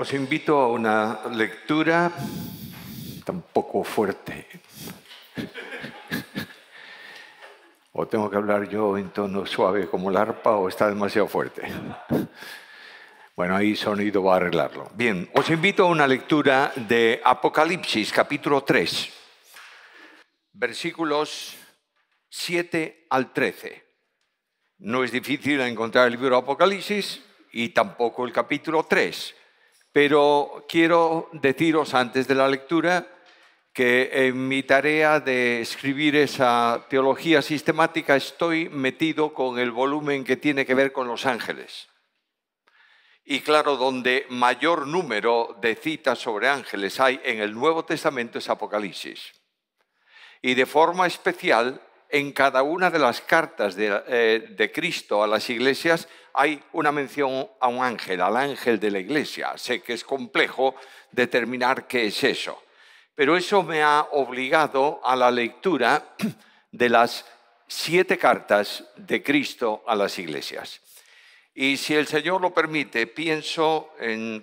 Os invito a una lectura tampoco fuerte. o tengo que hablar yo en tono suave como el arpa o está demasiado fuerte. Bueno, ahí sonido va a arreglarlo. Bien, os invito a una lectura de Apocalipsis capítulo 3, versículos 7 al 13. No es difícil encontrar el libro de Apocalipsis y tampoco el capítulo 3 pero quiero deciros antes de la lectura que en mi tarea de escribir esa teología sistemática estoy metido con el volumen que tiene que ver con los ángeles. Y claro, donde mayor número de citas sobre ángeles hay en el Nuevo Testamento es Apocalipsis. Y de forma especial en cada una de las cartas eh, de, Cristo a las iglesias hay una mención a un ángel, al ángel de la iglesia. Sé que es complejo determinar qué es eso, pero eso me ha obligado a la lectura de las siete cartas de Cristo a las iglesias. Y si el Señor lo permite, pienso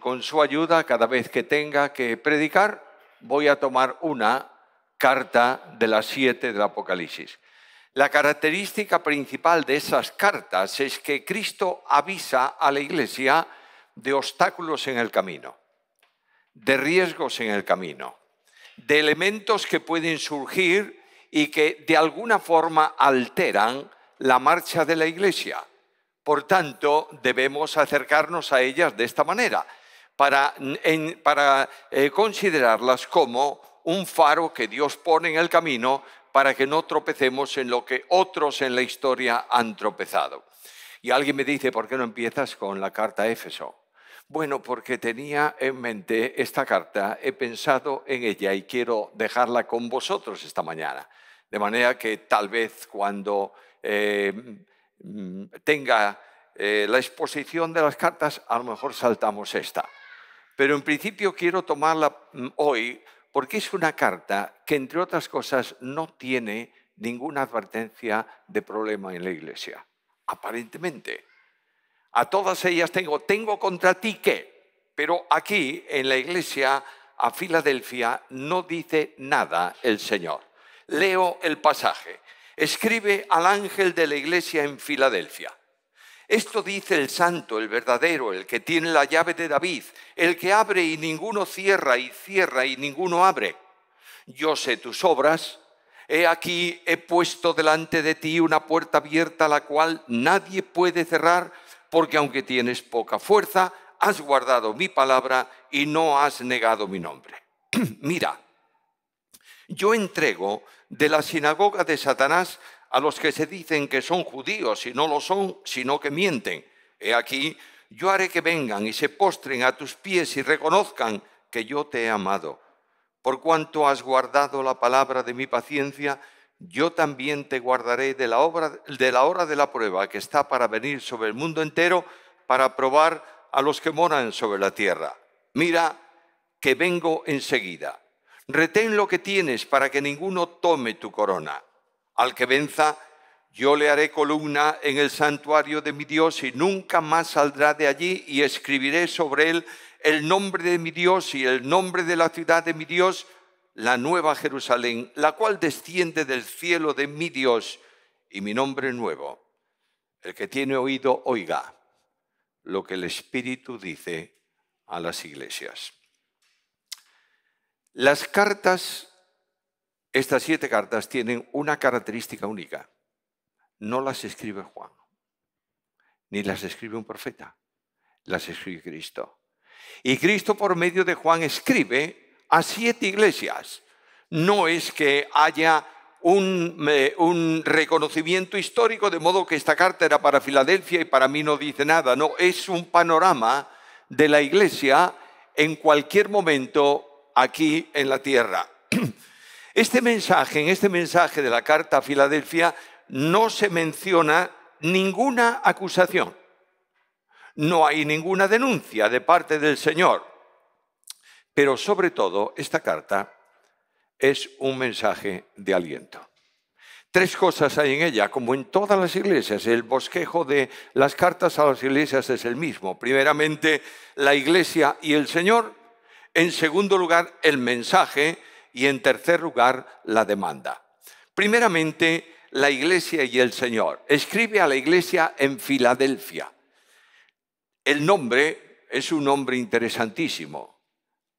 con su ayuda, cada vez que tenga que predicar, voy a tomar una carta de las siete del Apocalipsis. La característica principal de esas cartas es que Cristo avisa a la iglesia de obstáculos en el camino, de riesgos en el camino, de elementos que pueden surgir y que de alguna forma alteran la marcha de la iglesia. Por tanto, debemos acercarnos a ellas de esta manera, para, eh, considerarlas como un faro que Dios pone en el camino para que no tropecemos en lo que otros en la historia han tropezado. Y alguien me dice, ¿por qué no empiezas con la carta a Éfeso? Bueno, porque tenía en mente esta carta, he pensado en ella y quiero dejarla con vosotros esta mañana. De manera que tal vez cuando eh, mm, tenga eh, la exposición de las cartas, a lo mejor saltamos esta. Pero en principio quiero tomarla mm, hoy porque es una carta que, entre otras cosas, no tiene ninguna advertencia de problema en la iglesia, aparentemente. A todas ellas tengo, tengo contra ti que, pero aquí en la iglesia a Filadelfia no dice nada el Señor. Leo el pasaje. Escribe al ángel de la iglesia en Filadelfia. Esto dice el santo, el verdadero, el que tiene la llave de David, el que abre y ninguno cierra y cierra y ninguno abre. Yo sé tus obras, he aquí, he puesto delante de ti una puerta abierta la cual nadie puede cerrar, porque aunque tienes poca fuerza, has guardado mi palabra y no has negado mi nombre. Mira, yo entrego de la sinagoga de Satanás a los que se dicen que son judíos y no lo son, sino que mienten. He aquí, yo haré que vengan y se postren a tus pies y reconozcan que yo te he amado. Por cuanto has guardado la palabra de mi paciencia, yo también te guardaré de la, hora de la prueba que está para venir sobre el mundo entero para probar a los que moran sobre la tierra. Mira que vengo enseguida. Retén lo que tienes para que ninguno tome tu corona. Al que venza, yo le haré columna en el santuario de mi Dios y nunca más saldrá de allí y escribiré sobre él el nombre de mi Dios y el nombre de la ciudad de mi Dios, la nueva Jerusalén, la cual desciende del cielo de mi Dios y mi nombre nuevo. El que tiene oído, oiga lo que el Espíritu dice a las iglesias. Las cartas estas siete cartas tienen una característica única. No las escribe Juan, ni las escribe un profeta, las escribe Cristo. Y Cristo por medio de Juan escribe a siete iglesias. No es que haya un, eh, reconocimiento histórico, de modo que esta carta era para Filadelfia y para mí no dice nada. No, es un panorama de la iglesia en cualquier momento aquí en la tierra. Este mensaje, en este mensaje de la carta a Filadelfia, no se menciona ninguna acusación. No hay ninguna denuncia de parte del Señor. Pero sobre todo, esta carta es un mensaje de aliento. Tres cosas hay en ella, como en todas las iglesias. El bosquejo de las cartas a las iglesias es el mismo. Primeramente, la iglesia y el Señor. En segundo lugar, el mensaje y en tercer lugar la demanda. Primeramente, la iglesia y el Señor. Escribe a la iglesia en Filadelfia. El nombre es un nombre interesantísimo,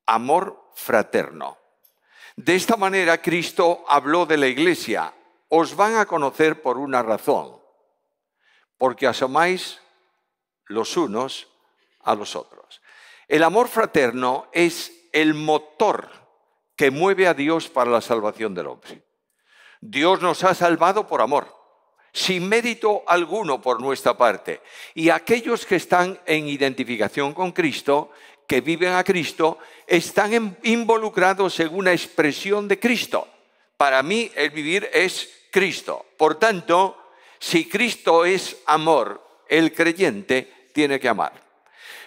amor fraterno. De esta manera Cristo habló de la iglesia. Os van a conocer por una razón, porque asomáis los unos a los otros. El amor fraterno es el motor que mueve a Dios para la salvación del hombre. Dios nos ha salvado por amor, sin mérito alguno por nuestra parte. Y aquellos que están en identificación con Cristo, que viven a Cristo, están involucrados en una expresión de Cristo. Para mí el vivir es Cristo. Por tanto, si Cristo es amor, el creyente tiene que amar.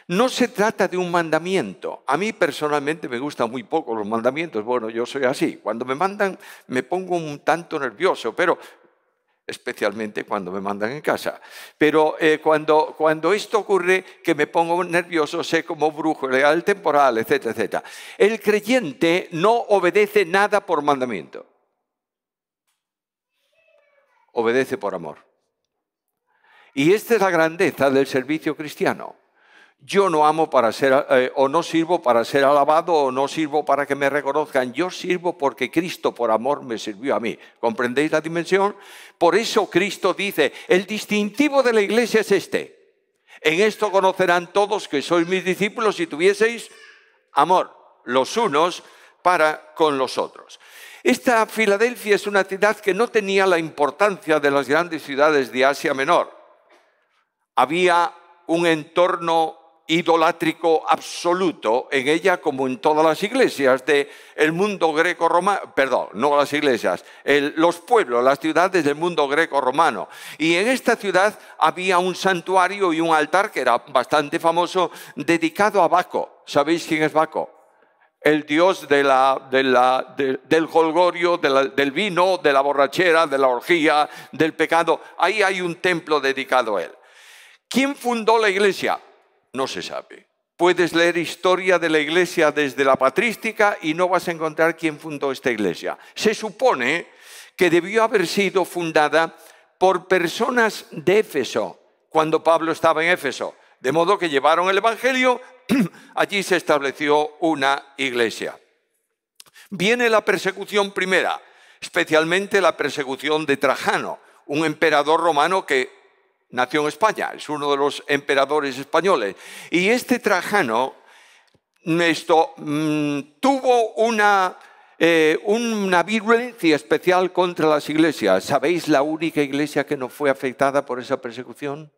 No se trata de un mandamiento. A mí personalmente me gustan muy poco los mandamientos. Bueno, yo soy así. Cuando me mandan me pongo un tanto nervioso, pero especialmente cuando me mandan en casa. Pero eh, cuando, cuando esto ocurre, que me pongo nervioso, sé como brujo, legal temporal, etcétera, etcétera. El creyente no obedece nada por mandamiento. Obedece por amor. Y esta es la grandeza del servicio cristiano. Yo no amo para ser, eh, o no sirvo para ser alabado, o no sirvo para que me reconozcan. Yo sirvo porque Cristo por amor me sirvió a mí. ¿Comprendéis la dimensión? Por eso Cristo dice, el distintivo de la iglesia es este. En esto conocerán todos que sois mis discípulos si tuvieseis amor los unos para con los otros. Esta Filadelfia es una ciudad que no tenía la importancia de las grandes ciudades de Asia Menor. Había un entorno idolátrico absoluto en ella como en todas las iglesias del mundo greco-romano, perdón, no las iglesias, los pueblos, las ciudades del mundo greco-romano. Y en esta ciudad había un santuario y un altar que era bastante famoso dedicado a Baco. ¿Sabéis quién es Baco? El dios de la, de la, del holgorio, del vino, de la borrachera, de la orgía, del pecado. Ahí hay un templo dedicado a él. ¿Quién fundó la iglesia? No se sabe. Puedes leer historia de la iglesia desde la patrística y no vas a encontrar quién fundó esta iglesia. Se supone que debió haber sido fundada por personas de Éfeso, cuando Pablo estaba en Éfeso. De modo que llevaron el Evangelio, allí se estableció una iglesia. Viene la persecución primera, especialmente la persecución de Trajano, un emperador romano que nació en España, es uno de los emperadores españoles. Y este Trajano esto, mm, tuvo una, eh, especial contra las iglesias. ¿Sabéis la única iglesia que no fue afectada por esa persecución?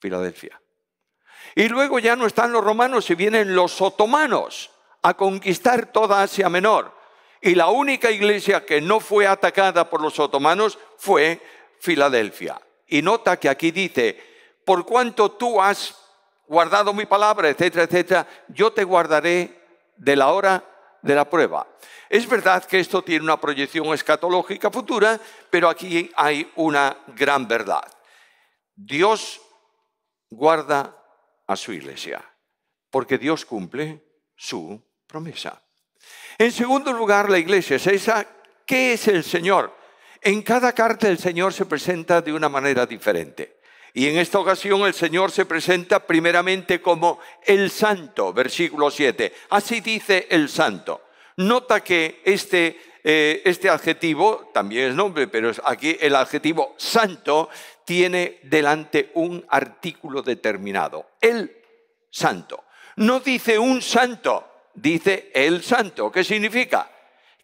Filadelfia. Y luego ya no están los romanos y vienen los otomanos a conquistar toda Asia Menor. Y la única iglesia que no fue atacada por los otomanos fue Filadelfia. Y nota que aquí dice, por cuanto tú has guardado mi palabra, etcétera, etcétera, yo te guardaré de la hora de la prueba. Es verdad que esto tiene una proyección escatológica futura, pero aquí hay una gran verdad. Dios guarda a su iglesia, porque Dios cumple su promesa. En segundo lugar, la iglesia es esa. ¿Qué es el Señor? en cada carta el Señor se presenta de una manera diferente. Y en esta ocasión el Señor se presenta primeramente como el Santo, versículo 7. Así dice el Santo. Nota que este, eh, este adjetivo, también es nombre, pero aquí el adjetivo Santo tiene delante un artículo determinado. El Santo. No dice un santo, dice el Santo. ¿Qué significa?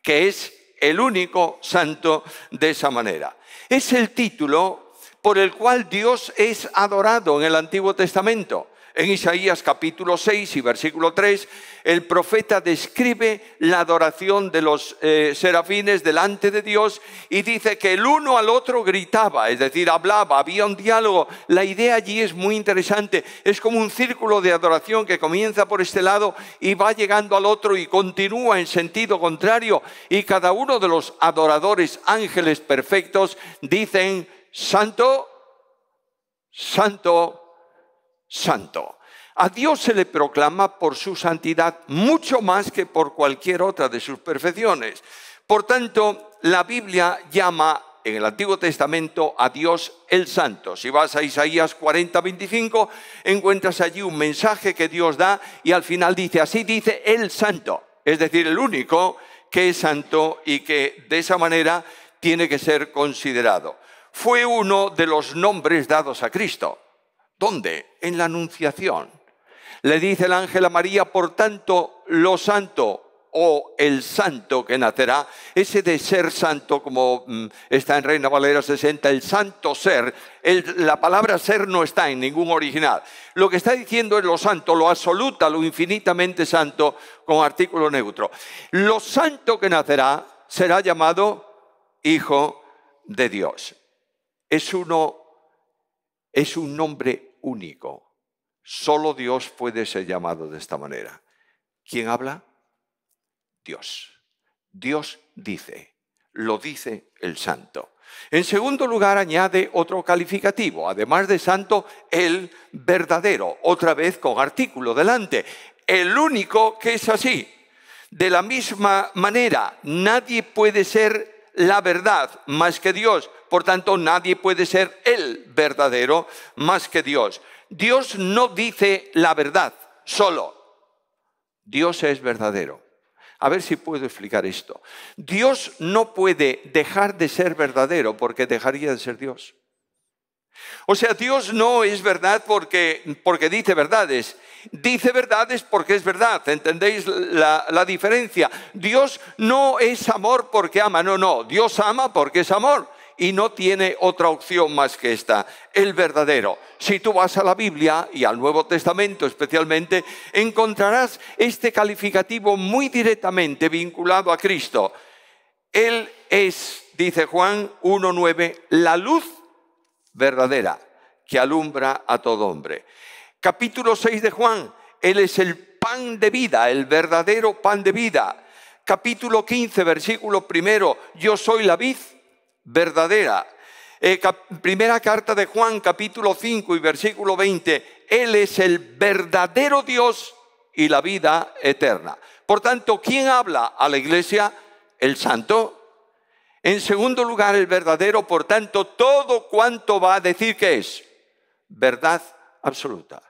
Que es el único santo de esa manera. Es el título por el cual Dios es adorado en el Antiguo Testamento. En Isaías capítulo 6 y versículo 3, el profeta describe la adoración de los eh, serafines delante de Dios y dice que el uno al otro gritaba, es decir, hablaba, había un diálogo. La idea allí es muy interesante. Es como un círculo de adoración que comienza por este lado y va llegando al otro y continúa en sentido contrario. Y cada uno de los adoradores ángeles perfectos dicen, Santo, Santo, santo. A Dios se le proclama por su santidad mucho más que por cualquier otra de sus perfecciones. Por tanto, la Biblia llama en el Antiguo Testamento a Dios el Santo. Si vas a Isaías 40, 25, encuentras allí un mensaje que Dios da y al final dice, así dice el Santo, es decir, el único que es santo y que de esa manera tiene que ser considerado. Fue uno de los nombres dados a Cristo. ¿Dónde? En la Anunciación. Le dice el ángel a María, por tanto, lo santo o el santo que nacerá, ese de ser santo, como mm, está en Reina Valera 60, el santo ser, la palabra ser no está en ningún original. Lo que está diciendo es lo santo, lo absoluta, lo infinitamente santo, con artículo neutro. Lo santo que nacerá será llamado Hijo de Dios. Es uno es un nombre único. Solo Dios puede ser llamado de esta manera. ¿Quién habla? Dios. Dios dice, lo dice el santo. En segundo lugar, añade otro calificativo, además de santo, el verdadero, otra vez con artículo delante, el único que es así. De la misma manera, nadie puede ser la verdad más que Dios. Por tanto, nadie puede ser el verdadero más que Dios. Dios no dice la verdad solo. Dios es verdadero. A ver si puedo explicar esto. Dios no puede dejar de ser verdadero porque dejaría de ser Dios. O sea, Dios no es verdad porque, porque dice verdades dice verdades porque es verdad. ¿Entendéis la, diferencia? Dios no es amor porque ama, no, no. Dios ama porque es amor y no tiene otra opción más que esta, el verdadero. Si tú vas a la Biblia y al Nuevo Testamento especialmente, encontrarás este calificativo muy directamente vinculado a Cristo. Él es, dice Juan 1.9, la luz verdadera que alumbra a todo hombre. Capítulo 6 de Juan, Él es el pan de vida, el verdadero pan de vida. Capítulo 15, versículo primero, yo soy la vid verdadera. Eh, primera carta de Juan, capítulo 5 y versículo 20, Él es el verdadero Dios y la vida eterna. Por tanto, ¿quién habla a la iglesia? El santo. En segundo lugar, el verdadero, por tanto, todo cuanto va a decir que es verdad absoluta.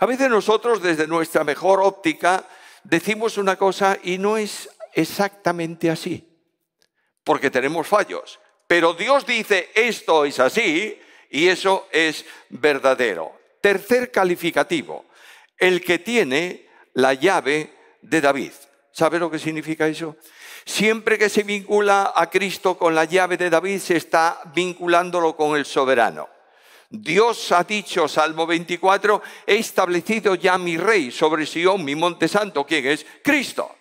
A veces nosotros desde nuestra mejor óptica decimos una cosa y no es exactamente así, porque tenemos fallos. Pero Dios dice esto es así y eso es verdadero. Tercer calificativo, el que tiene la llave de David. ¿Sabe lo que significa eso? Siempre que se vincula a Cristo con la llave de David, se está vinculándolo con el soberano. Dios ha dicho, Salmo 24, he establecido ya mi rey sobre Sion, mi monte santo, ¿quién es? Cristo.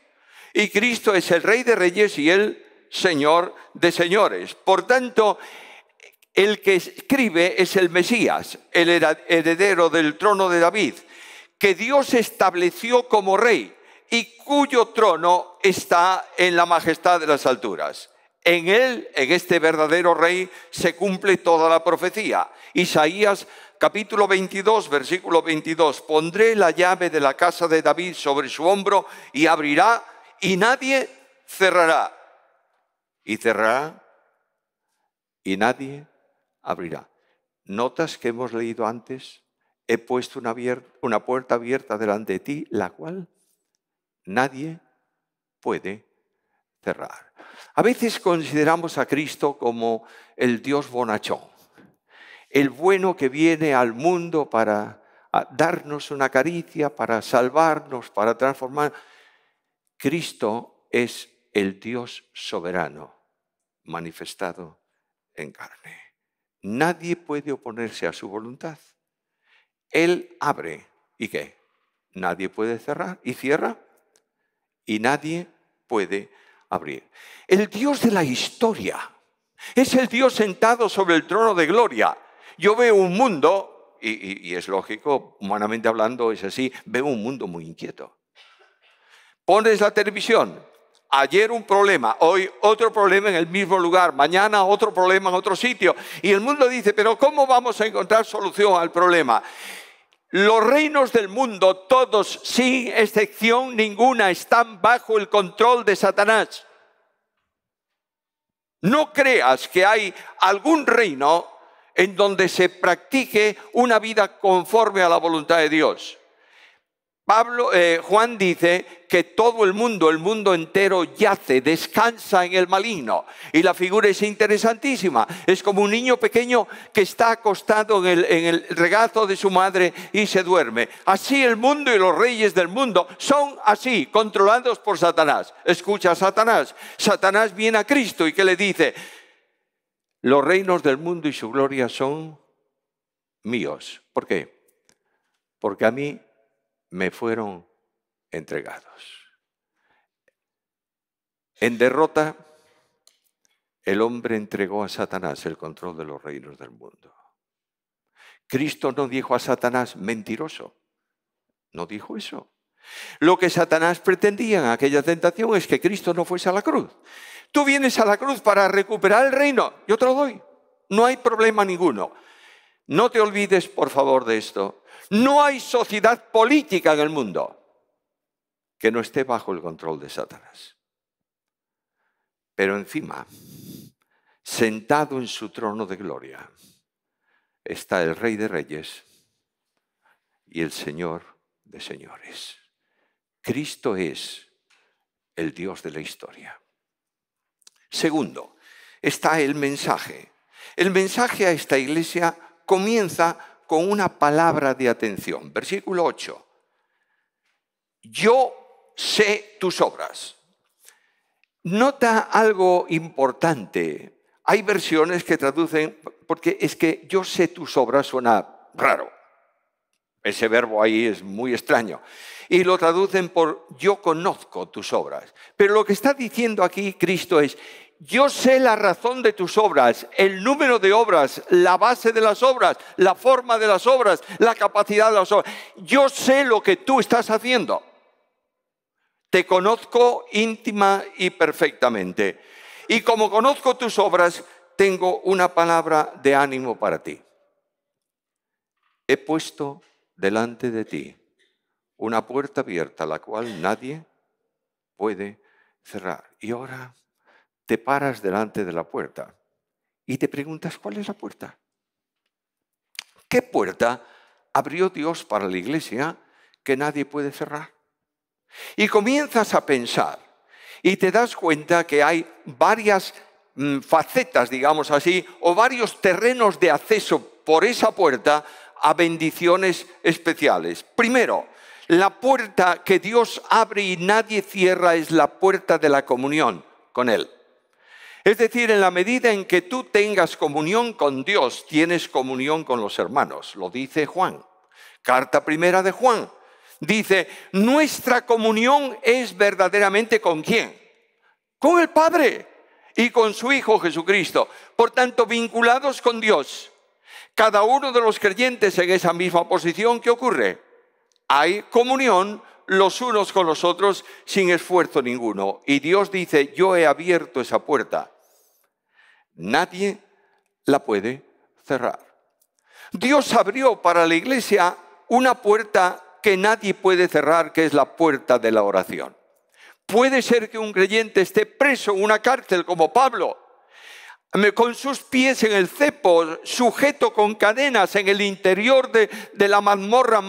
Y Cristo es el rey de reyes y el señor de señores. Por tanto, el que escribe es el Mesías, el heredero del trono de David, que Dios estableció como rey y cuyo trono está en la majestad de las alturas. En él, en este verdadero rey, se cumple toda la profecía. Isaías capítulo 22, versículo 22. Pondré la llave de la casa de David sobre su hombro y abrirá y nadie cerrará. Y cerrará y nadie abrirá. ¿Notas que hemos leído antes? He puesto una, una puerta abierta delante de ti, la cual nadie puede cerrar. A veces consideramos a Cristo como el Dios bonachón, el bueno que viene al mundo para ah, darnos una caricia, para salvarnos, para transformar. Cristo es el Dios soberano manifestado en carne. Nadie puede oponerse a su voluntad. Él abre y qué? Nadie puede cerrar y cierra y nadie puede abrir. El Dios de la historia es el Dios sentado sobre el trono de gloria. Yo veo un mundo, y, es lógico, humanamente hablando es así, veo un mundo muy inquieto. Pones la televisión, ayer un problema, hoy otro problema en el mismo lugar, mañana otro problema en otro sitio. Y el mundo dice, pero ¿cómo vamos a encontrar solución al problema? Los reinos del mundo, todos sin excepción ninguna, están bajo el control de Satanás. No creas que hay algún reino en donde se practique una vida conforme a la voluntad de Dios. Pablo, eh, Juan dice que todo el mundo, el mundo entero yace, descansa en el maligno. Y la figura es interesantísima. Es como un niño pequeño que está acostado en el, regazo de su madre y se duerme. Así el mundo y los reyes del mundo son así, controlados por Satanás. Escucha Satanás. Satanás viene a Cristo y que le dice, los reinos del mundo y su gloria son míos. ¿Por qué? Porque a mí me fueron entregados. En derrota, el hombre entregó a Satanás el control de los reinos del mundo. Cristo no dijo a Satanás mentiroso, no dijo eso. Lo que Satanás pretendía en aquella tentación es que Cristo no fuese a la cruz. Tú vienes a la cruz para recuperar el reino, yo te lo doy. No hay problema ninguno. No te olvides, por favor, de esto. No hay sociedad política en el mundo que no esté bajo el control de Satanás. Pero encima, sentado en su trono de gloria, está el Rey de Reyes y el Señor de Señores. Cristo es el Dios de la historia. Segundo, está el mensaje. El mensaje a esta iglesia comienza con una palabra de atención. Versículo 8. Yo sé tus obras. Nota algo importante. Hay versiones que traducen, porque es que yo sé tus obras suena raro. Ese verbo ahí es muy extraño. Y lo traducen por yo conozco tus obras. Pero lo que está diciendo aquí Cristo es, yo sé la razón de tus obras, el número de obras, la base de las obras, la forma de las obras, la capacidad de las obras. Yo sé lo que tú estás haciendo. Te conozco íntima y perfectamente. Y como conozco tus obras, tengo una palabra de ánimo para ti. He puesto delante de ti una puerta abierta, la cual nadie puede cerrar. Y ahora te paras delante de la puerta y te preguntas, ¿cuál es la puerta? ¿Qué puerta abrió Dios para la iglesia que nadie puede cerrar? Y comienzas a pensar y te das cuenta que hay varias mm, facetas, digamos así, o varios terrenos de acceso por esa puerta a bendiciones especiales. Primero, la puerta que Dios abre y nadie cierra es la puerta de la comunión con Él. Es decir, en la medida en que tú tengas comunión con Dios, tienes comunión con los hermanos, lo dice Juan. Carta primera de Juan. Dice, nuestra comunión es verdaderamente con quién? Con el Padre y con su Hijo Jesucristo. Por tanto, vinculados con Dios. Cada uno de los creyentes en esa misma posición, ¿qué ocurre? Hay comunión los unos con los otros sin esfuerzo ninguno. Y Dios dice, yo he abierto esa puerta Nadie la puede cerrar. Dios abrió para la iglesia una puerta que nadie puede cerrar, que es la puerta de la oración. Puede ser que un creyente esté preso en una cárcel como Pablo, con sus pies en el cepo, sujeto con cadenas en el interior de, la mazmorra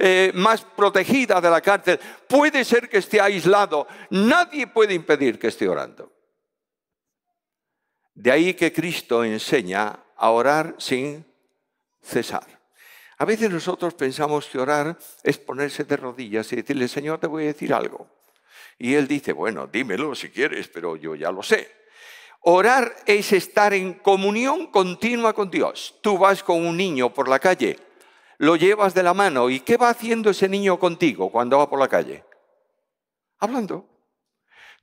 eh, más protegida de la cárcel. Puede ser que esté aislado. Nadie puede impedir que esté orando. De ahí que Cristo enseña a orar sin cesar. A veces nosotros pensamos que orar es ponerse de rodillas y decirle, Señor, te voy a decir algo. Y Él dice, bueno, dímelo si quieres, pero yo ya lo sé. Orar es estar en comunión continua con Dios. Tú vas con un niño por la calle, lo llevas de la mano, ¿y qué va haciendo ese niño contigo cuando va por la calle? Hablando.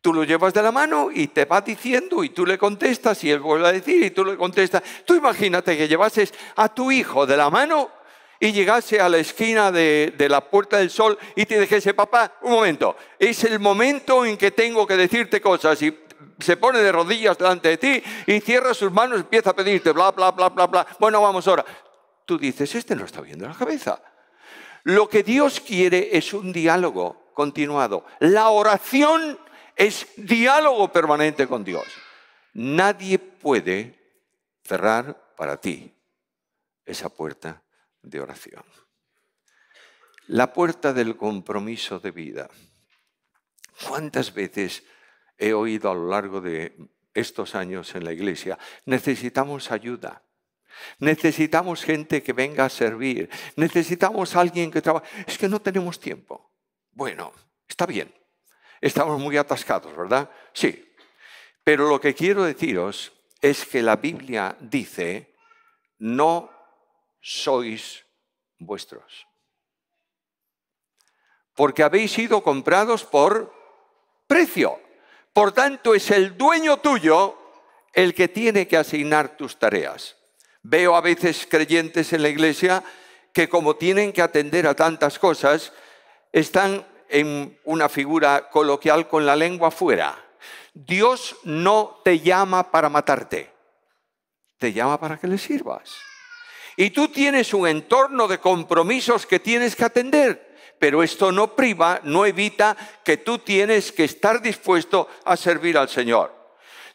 Tú lo llevas de la mano y te va diciendo y tú le contestas y él vuelve a decir y tú le contestas. Tú imagínate que llevases a tu hijo de la mano y llegase a la esquina de, de, la Puerta del Sol y te dijese, papá, un momento, es el momento en que tengo que decirte cosas. Y se pone de rodillas delante de ti y cierra sus manos y empieza a pedirte, bla, bla, bla, bla, bla. Bueno, vamos ahora. Tú dices, este no está viendo la cabeza. Lo que Dios quiere es un diálogo continuado. La oración es diálogo permanente con Dios. Nadie puede cerrar para ti esa puerta de oración. La puerta del compromiso de vida. ¿Cuántas veces he oído a lo largo de estos años en la iglesia, necesitamos ayuda. Necesitamos gente que venga a servir. Necesitamos alguien que trabaje. Es que no tenemos tiempo. Bueno, está bien estamos muy atascados, ¿verdad? Sí. Pero lo que quiero deciros es que la Biblia dice, no sois vuestros. Porque habéis sido comprados por precio. Por tanto, es el dueño tuyo el que tiene que asignar tus tareas. Veo a veces creyentes en la iglesia que como tienen que atender a tantas cosas, están en una figura coloquial, con la lengua fuera. Dios no te llama para matarte, te llama para que le sirvas. Y tú tienes un entorno de compromisos que tienes que atender, pero esto no priva, no evita que tú tienes que estar dispuesto a servir al Señor.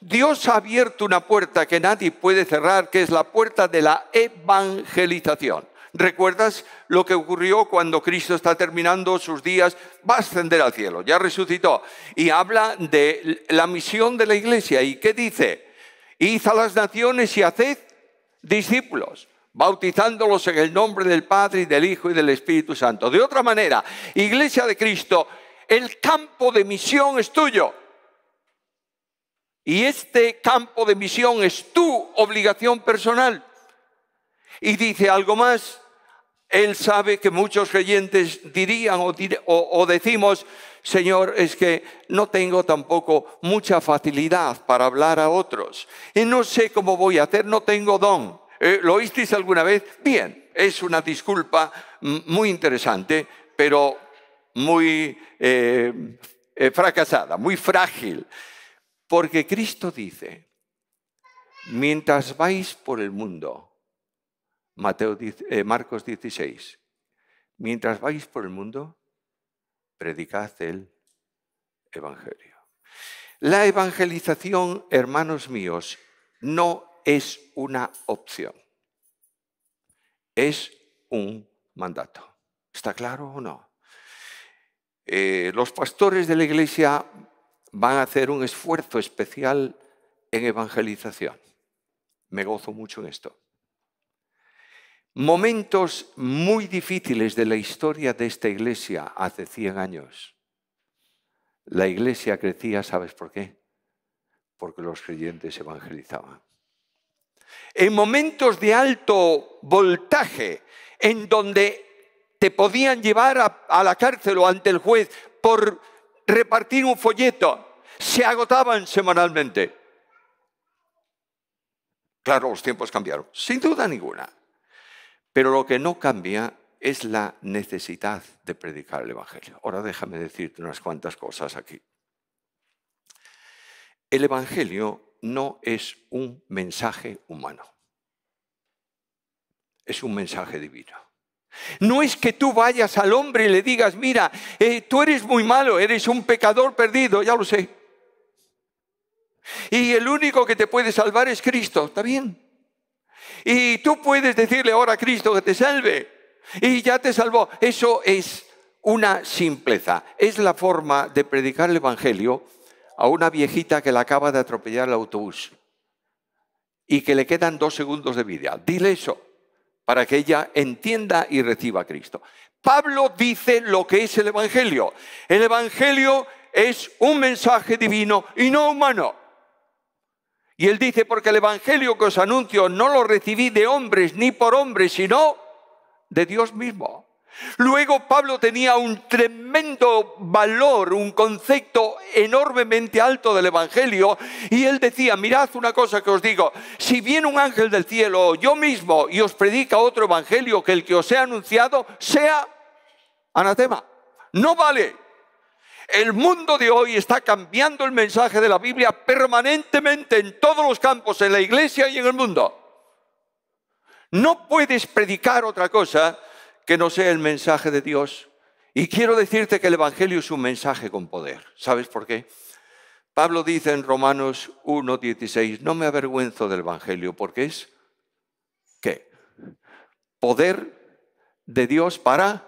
Dios ha abierto una puerta que nadie puede cerrar, que es la puerta de la evangelización. ¿Recuerdas lo que ocurrió cuando Cristo está terminando sus días? Va a ascender al cielo, ya resucitó. Y habla de la misión de la iglesia. ¿Y qué dice? Id a las naciones y haced discípulos bautizándolos en el nombre del Padre y del Hijo y del Espíritu Santo. De otra manera, Iglesia de Cristo, el campo de misión es tuyo. Y este campo de misión es tu obligación personal. Y dice algo más, él sabe que muchos creyentes dirían o, decimos, Señor, es que no tengo tampoco mucha facilidad para hablar a otros. Y no sé cómo voy a hacer, no tengo don. Eh, ¿Lo oísteis alguna vez? Bien, es una disculpa muy interesante, pero muy eh, eh, fracasada, muy frágil. Porque Cristo dice, mientras vais por el mundo, Mateo, eh, Marcos 16. Mientras vais por el mundo, predicad el Evangelio. La evangelización, hermanos míos, no es una opción. Es un mandato. ¿Está claro o no? Eh, los pastores de la iglesia van a hacer un esfuerzo especial en evangelización. Me gozo mucho en esto momentos muy difíciles de la historia de esta iglesia hace 100 años. La iglesia crecía, ¿sabes por qué? Porque los creyentes evangelizaban. En momentos de alto voltaje, en donde te podían llevar a, a la cárcel o ante el juez por repartir un folleto, se agotaban semanalmente. Claro, los tiempos cambiaron, sin duda ninguna. Pero lo que no cambia es la necesidad de predicar el Evangelio. Ahora déjame decirte unas cuantas cosas aquí. El Evangelio no es un mensaje humano, es un mensaje divino. No es que tú vayas al hombre y le digas, mira, eh, tú eres muy malo, eres un pecador perdido, ya lo sé. Y el único que te puede salvar es Cristo, ¿está bien? Y tú puedes decirle ahora a Cristo que te salve. Y ya te salvó. Eso es una simpleza. Es la forma de predicar el Evangelio a una viejita que la acaba de atropellar el autobús y que le quedan dos segundos de vida. Dile eso para que ella entienda y reciba a Cristo. Pablo dice lo que es el Evangelio. El Evangelio es un mensaje divino y no humano. Y él dice, porque el Evangelio que os anuncio no lo recibí de hombres ni por hombres, sino de Dios mismo. Luego Pablo tenía un tremendo valor, un concepto enormemente alto del Evangelio, y él decía, mirad una cosa que os digo, si viene un ángel del cielo, yo mismo, y os predica otro Evangelio que el que os he anunciado, sea anatema. No vale, el mundo de hoy está cambiando el mensaje de la Biblia permanentemente en todos los campos, en la iglesia y en el mundo. No puedes predicar otra cosa que no sea el mensaje de Dios. Y quiero decirte que el Evangelio es un mensaje con poder. ¿Sabes por qué? Pablo dice en Romanos 1.16, no me avergüenzo del Evangelio porque es, ¿qué? Poder de Dios para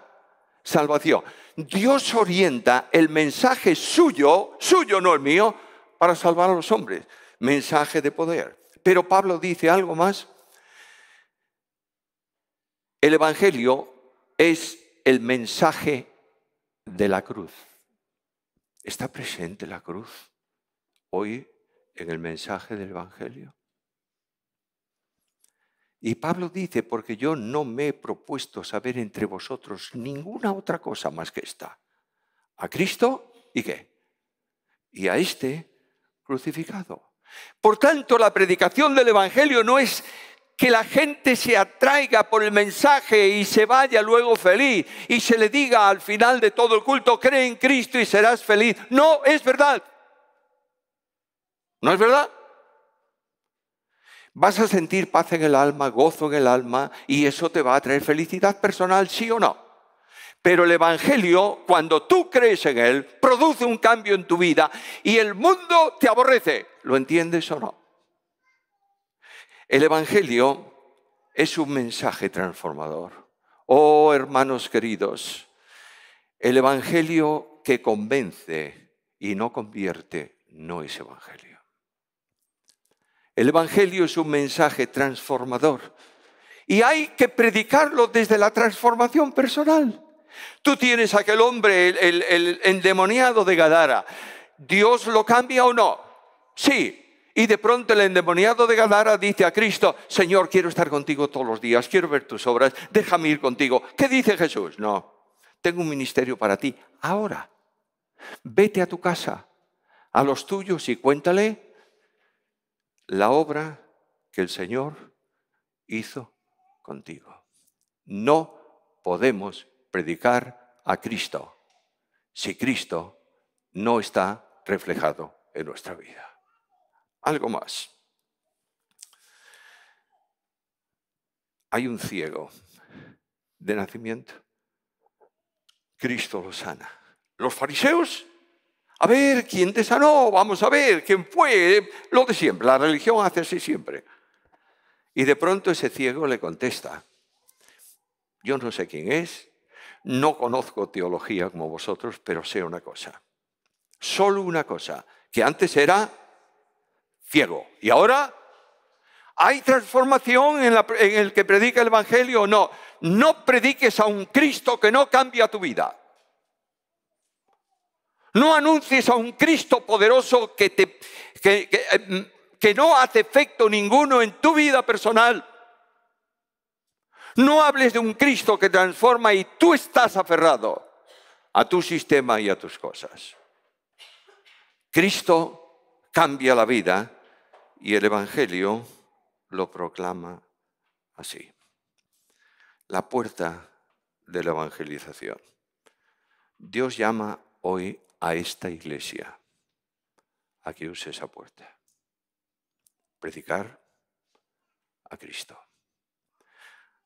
salvación. Dios orienta el mensaje suyo, suyo no el mío, para salvar a los hombres. Mensaje de poder. Pero Pablo dice algo más. El Evangelio es el mensaje de la cruz. ¿Está presente la cruz hoy en el mensaje del Evangelio? Y Pablo dice, porque yo no me he propuesto saber entre vosotros ninguna otra cosa más que esta. A Cristo y qué? Y a este crucificado. Por tanto, la predicación del Evangelio no es que la gente se atraiga por el mensaje y se vaya luego feliz y se le diga al final de todo el culto, cree en Cristo y serás feliz. No, es verdad. ¿No es verdad? Vas a sentir paz en el alma, gozo en el alma, y eso te va a traer felicidad personal, sí o no. Pero el Evangelio, cuando tú crees en él, produce un cambio en tu vida y el mundo te aborrece. ¿Lo entiendes o no? El Evangelio es un mensaje transformador. Oh hermanos queridos, el Evangelio que convence y no convierte no es Evangelio. El Evangelio es un mensaje transformador y hay que predicarlo desde la transformación personal. Tú tienes aquel hombre, el, el, endemoniado de Gadara. ¿Dios lo cambia o no? Sí. Y de pronto el endemoniado de Gadara dice a Cristo, Señor, quiero estar contigo todos los días, quiero ver tus obras, déjame ir contigo. ¿Qué dice Jesús? No, tengo un ministerio para ti. Ahora, vete a tu casa, a los tuyos y cuéntale la obra que el Señor hizo contigo. No podemos predicar a Cristo si Cristo no está reflejado en nuestra vida. Algo más. Hay un ciego de nacimiento. Cristo lo sana. Los fariseos a ver, ¿quién te sanó? Vamos a ver, ¿quién fue? Lo de siempre, la religión hace así siempre. Y de pronto ese ciego le contesta, yo no sé quién es, no conozco teología como vosotros, pero sé una cosa, solo una cosa, que antes era ciego y ahora ¿Hay transformación en, en, el que predica el Evangelio o no? No prediques a un Cristo que no cambia tu vida. No anuncies a un Cristo poderoso que, te, eh, mm, no hace efecto ninguno en tu vida personal. No hables de un Cristo que transforma y tú estás aferrado a tu sistema y a tus cosas. Cristo cambia la vida y el Evangelio lo proclama así. La puerta de la evangelización. Dios llama hoy a esta iglesia a que use esa puerta. Predicar a Cristo.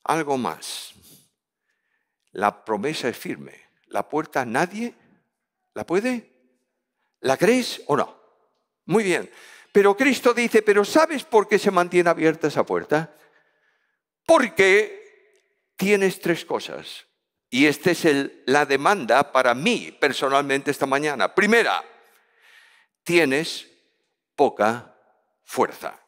Algo más. La promesa es firme. La puerta nadie la puede. ¿La crees o no? Muy bien. Pero Cristo dice, pero ¿sabes por qué se mantiene abierta esa puerta? Porque tienes tres cosas. Y esta es la demanda para mí personalmente esta mañana. Primera, tienes poca fuerza.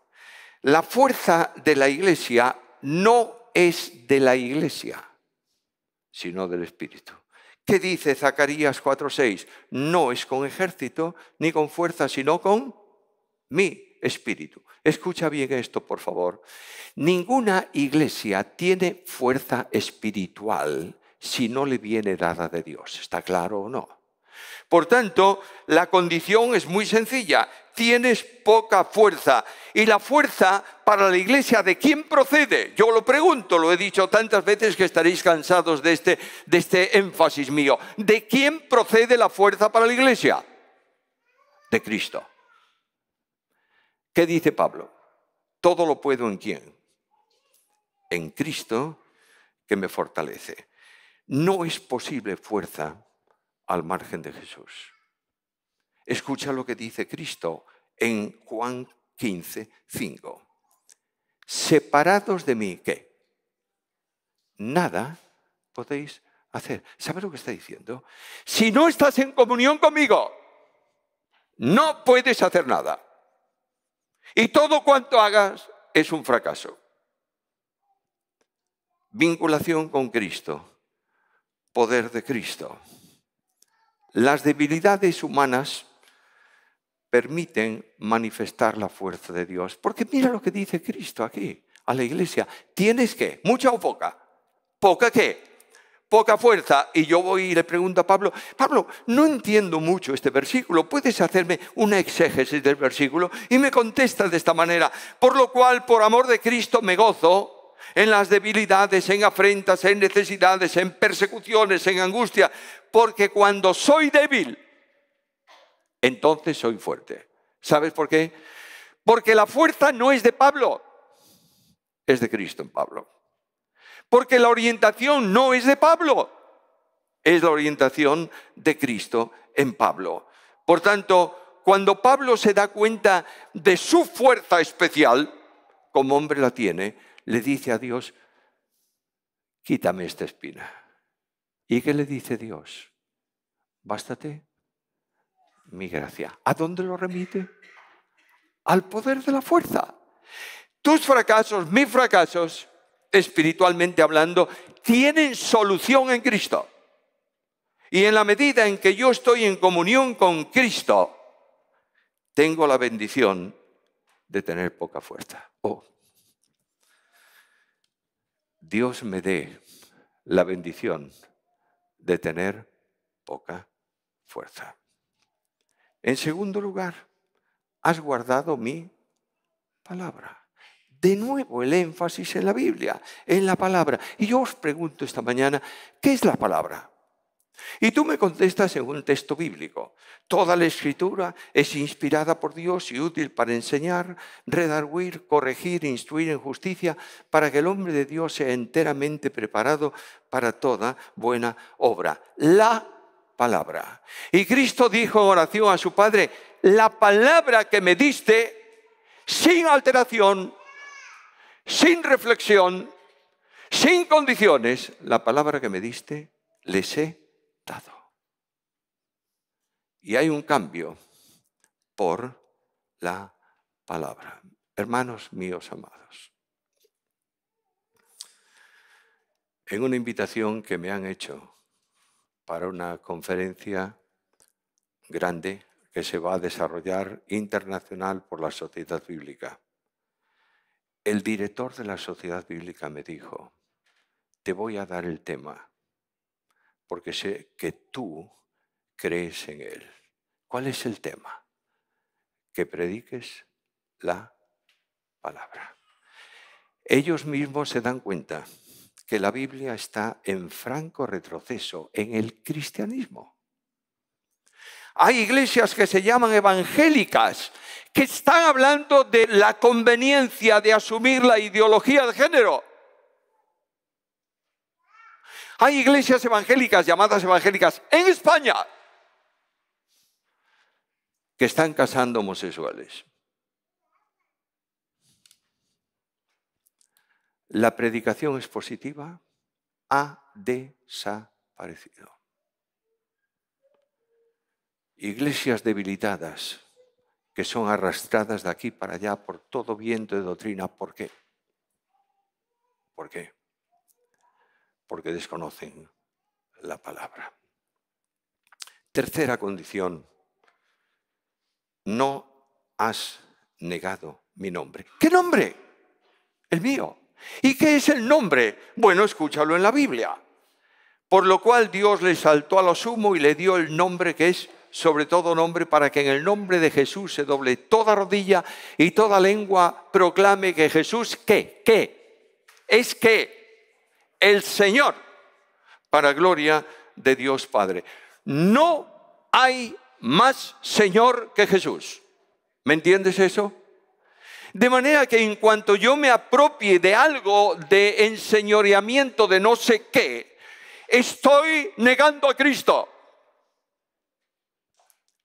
La fuerza de la iglesia no es de la iglesia, sino del Espíritu. ¿Qué dice Zacarías 4:6? No es con ejército ni con fuerza, sino con mi espíritu. Escucha bien esto, por favor. Ninguna iglesia tiene fuerza espiritual si no le viene dada de Dios. ¿Está claro o no? Por tanto, la condición es muy sencilla. Tienes poca fuerza. Y la fuerza para la iglesia, ¿de quién procede? Yo lo pregunto, lo he dicho tantas veces que estaréis cansados de este, de este énfasis mío. ¿De quién procede la fuerza para la iglesia? De Cristo. ¿Qué dice Pablo? Todo lo puedo en quién? En Cristo que me fortalece. No es posible fuerza al margen de Jesús. Escucha lo que dice Cristo en Juan 15, 5. Separados de mí, ¿qué? Nada podéis hacer. ¿Sabes lo que está diciendo? Si no estás en comunión conmigo, no puedes hacer nada. Y todo cuanto hagas es un fracaso. Vinculación con Cristo poder de Cristo. Las debilidades humanas permiten manifestar la fuerza de Dios. Porque mira lo que dice Cristo aquí a la iglesia. ¿Tienes qué? ¿Mucha o poca? ¿Poca qué? Poca fuerza. Y yo voy y le pregunto a Pablo, Pablo, no entiendo mucho este versículo. ¿Puedes hacerme una exégesis del versículo? Y me contesta de esta manera, por lo cual, por amor de Cristo, me gozo en las debilidades, en afrentas, en necesidades, en persecuciones, en angustia, porque cuando soy débil, entonces soy fuerte. ¿Sabes por qué? Porque la fuerza no es de Pablo, es de Cristo en Pablo. Porque la orientación no es de Pablo, es la orientación de Cristo en Pablo. Por tanto, cuando Pablo se da cuenta de su fuerza especial, como hombre la tiene, le dice a Dios, quítame esta espina. ¿Y qué le dice Dios? Bástate mi gracia. ¿A dónde lo remite? Al poder de la fuerza. Tus fracasos, mis fracasos, espiritualmente hablando, tienen solución en Cristo. Y en la medida en que yo estoy en comunión con Cristo, tengo la bendición de tener poca fuerza. Oh, Dios me dé la bendición de tener poca fuerza. En segundo lugar, has guardado mi palabra. De nuevo el énfasis en la Biblia, en la palabra. Y yo os pregunto esta mañana, ¿qué es la palabra? Y tú me contestas según un texto bíblico. Toda la escritura es inspirada por Dios y útil para enseñar, redarguir, corregir, instruir en justicia, para que el hombre de Dios sea enteramente preparado para toda buena obra. La palabra. Y Cristo dijo en oración a su Padre, la palabra que me diste, sin alteración, sin reflexión, sin condiciones, la palabra que me diste, le sé. Y hay un cambio por la palabra. Hermanos míos amados, en una invitación que me han hecho para una conferencia grande que se va a desarrollar internacional por la sociedad bíblica. El director de la sociedad bíblica me dijo, te voy a dar el tema porque sé que tú crees en Él. ¿Cuál es el tema? Que prediques la palabra. Ellos mismos se dan cuenta que la Biblia está en franco retroceso en el cristianismo. Hay iglesias que se llaman evangélicas, que están hablando de la conveniencia de asumir la ideología de género. Hay iglesias evangélicas llamadas evangélicas en España que están casando homosexuales. La predicación expositiva ha desaparecido. Iglesias debilitadas que son arrastradas de aquí para allá por todo viento de doctrina. ¿Por qué? ¿Por qué? porque desconocen la palabra. Tercera condición, no has negado mi nombre. ¿Qué nombre? El mío. ¿Y qué es el nombre? Bueno, escúchalo en la Biblia. Por lo cual Dios le saltó a lo sumo y le dio el nombre que es sobre todo nombre, para que en el nombre de Jesús se doble toda rodilla y toda lengua proclame que Jesús, ¿qué? ¿Qué? Es que el Señor, para gloria de Dios Padre. No hay más Señor que Jesús. ¿Me entiendes eso? De manera que en cuanto yo me apropie de algo de enseñoreamiento de no sé qué, estoy negando a Cristo.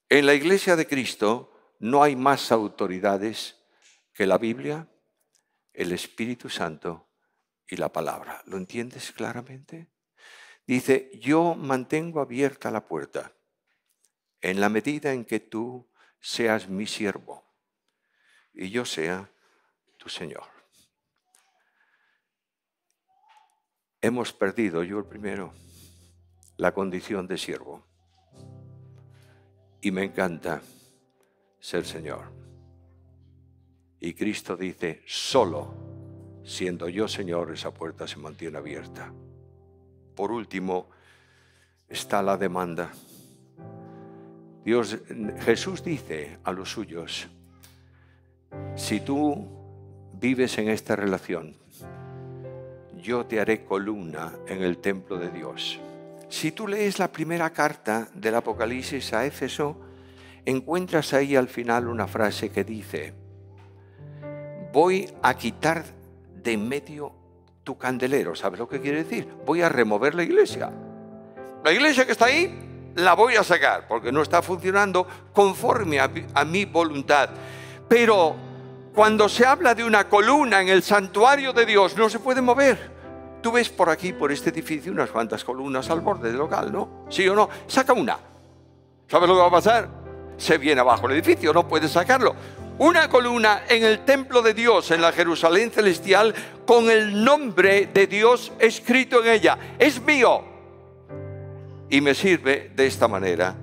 En la iglesia de Cristo no hay más autoridades que la Biblia, el Espíritu Santo y la palabra. ¿Lo entiendes claramente? Dice, yo mantengo abierta la puerta en la medida en que tú seas mi siervo y yo sea tu Señor. Hemos perdido, yo el primero, la condición de siervo. Y me encanta ser Señor. Y Cristo dice, solo Siendo yo, Señor, esa puerta se mantiene abierta. Por último, está la demanda. Dios, Jesús dice a los suyos, si tú vives en esta relación, yo te haré columna en el templo de Dios. Si tú lees la primera carta del Apocalipsis a Éfeso, encuentras ahí al final una frase que dice, voy a quitar de medio tu candelero. ¿Sabes lo que quiere decir? Voy a remover la iglesia. La iglesia que está ahí la voy a sacar porque no está funcionando conforme a, a mi voluntad. Pero cuando se habla de una columna en el santuario de Dios, no se puede mover. Tú ves por aquí, por este edificio, unas cuantas columnas al borde del local, ¿no? ¿Sí o no? Saca una. ¿Sabes lo que va a pasar? Se viene abajo el edificio, no puedes sacarlo una columna en el templo de Dios, en la Jerusalén celestial, con el nombre de Dios escrito en ella. Es mío. Y me sirve de esta manera.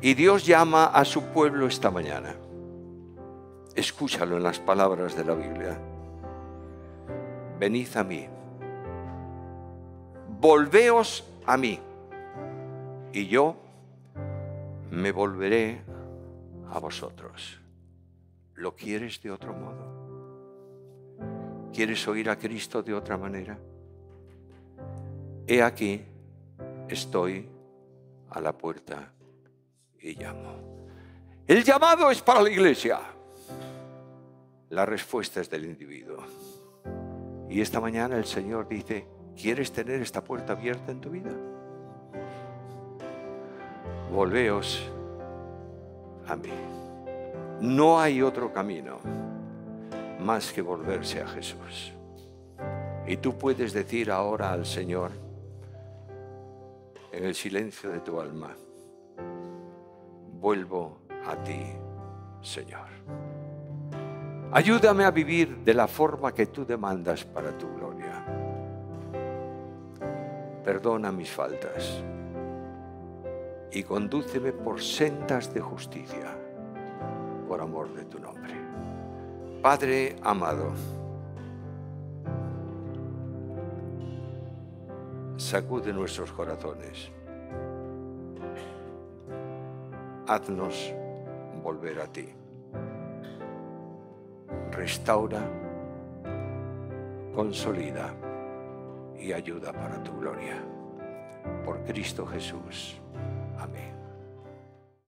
Y Dios llama a su pueblo esta mañana. Escúchalo en las palabras de la Biblia. Venid a mí. Volveos a mí. Y yo me volveré a vosotros. ¿Lo quieres de otro modo? ¿Quieres oír a Cristo de otra manera? He aquí, estoy a la puerta y llamo. El llamado es para la iglesia. La respuesta es del individuo. Y esta mañana el Señor dice, ¿quieres tener esta puerta abierta en tu vida? Volveos a mí. No hay otro camino más que volverse a Jesús. Y tú puedes decir ahora al Señor, en el silencio de tu alma, vuelvo a ti, Señor. Ayúdame a vivir de la forma que tú demandas para tu gloria. Perdona mis faltas y condúceme por sendas de justicia por amor de tu nombre. Padre amado, sacude nuestros corazones. Haznos volver a ti. Restaura, consolida y ayuda para tu gloria. Por Cristo Jesús. Amén.